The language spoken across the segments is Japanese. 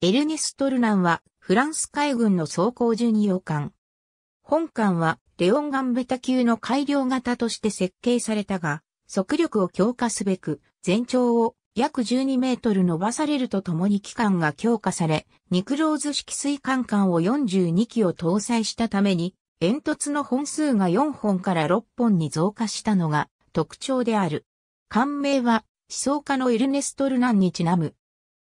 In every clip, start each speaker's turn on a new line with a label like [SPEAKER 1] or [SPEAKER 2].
[SPEAKER 1] エルネスト・ルナンはフランス海軍の装甲巡洋艦。本艦はレオンガンベタ級の改良型として設計されたが、速力を強化すべく、全長を約12メートル伸ばされるとともに機関が強化され、ニクローズ式水管管を42機を搭載したために、煙突の本数が4本から6本に増加したのが特徴である。艦名は思想家のエルネスト・ルナンにちなむ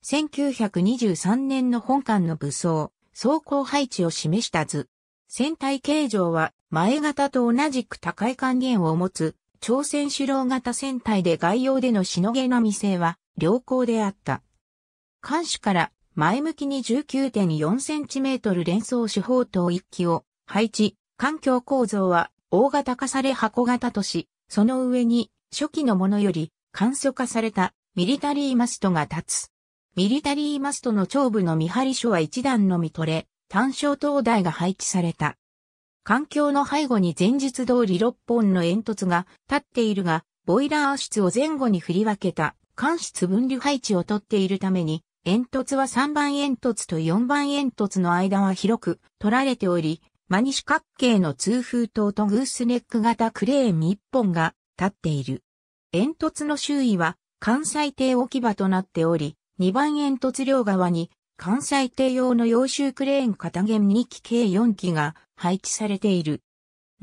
[SPEAKER 1] 1923年の本艦の武装、装甲配置を示した図。船体形状は前型と同じく高い還元を持つ朝鮮主郎型船体で外洋でのしのげの未成は良好であった。艦首から前向きに 19.4cm 連装手法等一機を配置、環境構造は大型化され箱型とし、その上に初期のものより簡素化されたミリタリーマストが立つ。ミリタリーマストの長部の見張り所は一段のみ取れ、単焦灯台が配置された。環境の背後に前日通り6本の煙突が立っているが、ボイラー室を前後に振り分けた、間室分離配置をとっているために、煙突は3番煙突と4番煙突の間は広く取られており、真西角形の通風塔とグースネック型クレーン1本が立っている。煙突の周囲は関西艇置き場となっており、2番煙突両側に関西艇用の洋州クレーン片弦2機計4機が配置されている。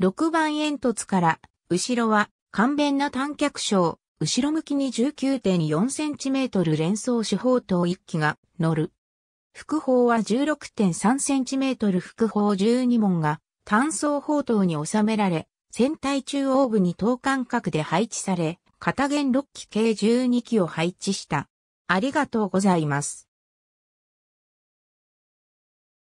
[SPEAKER 1] 6番煙突から後ろは簡便な短脚章、後ろ向きに 19.4cm 連装手法等1機が乗る。副砲は 16.3cm 副砲12門が単装砲塔に収められ、船体中央部に等間隔で配置され、片弦6機計12機を配置した。ありがとうございます。